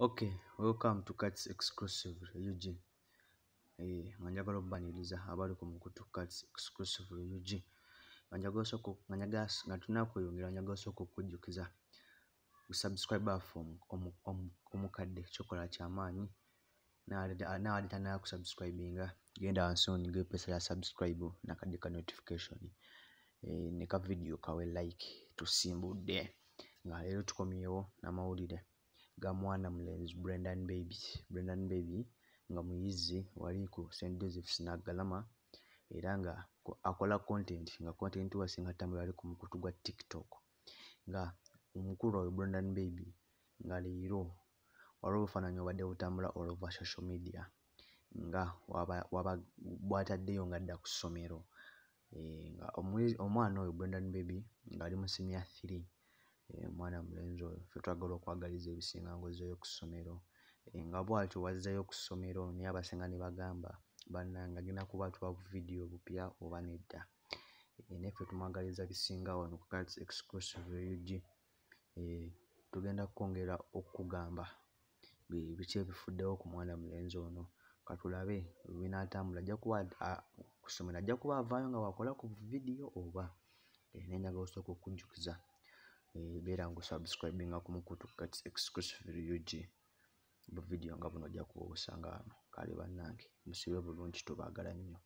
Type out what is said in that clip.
okay welcome to cats exclusive ug eh, nga njagala obubaniriza abali ku mukutu cats exclusive ug nga tunakweyongera nga osooka okujjukiza subscribe afe omukadde kyokola kyamaanyi naali tanakusubscribinga genda wansiongepesa ya subscribe nakadde ka notification eh, neka video kawe like tusimbudde nga leero tukomyewo namawulire ga mwana mulenzi brendan baby brendan baby nga muyizi wali ku st josephs naggalama era nga akola content nga content wasinga tambula ali ku mukutu gwa tiktok nga omukulu oyo brendan baby nga leero waliwo obufaananyi obadde butambula olova social media nga waba bwataddeyo nga adda ku ssomero eh, nga omwana oyo brendan baby ngaali mu simu ya three Eh, mwana mulenzi oyo ffe twagala okwagaliza ebisinga ngozeyo ku ssomero eh, nga bwatyo wazzeyo ku ssomero naye abasinga ne bagamba bannanga agenda kuba twa buvidiyo bupya oba nedda eh, naye ffe tumwagaliza bisinga wano kugalis exclusive eug tugenda kukongera okugamba biki ebifuddewo ku mwana mulenzi ono katulabe binatambula ajakuba kusomera ajja kuba avaayo nga wakola ku vidiyo oba nenyaga osooka okujjukiza beera ngusabsribinga ku mukutu kati exclusively ug bu vidiyo nga buno ojja kuba obusanga wano kale bannange musibe bulungi tubaagala nnyo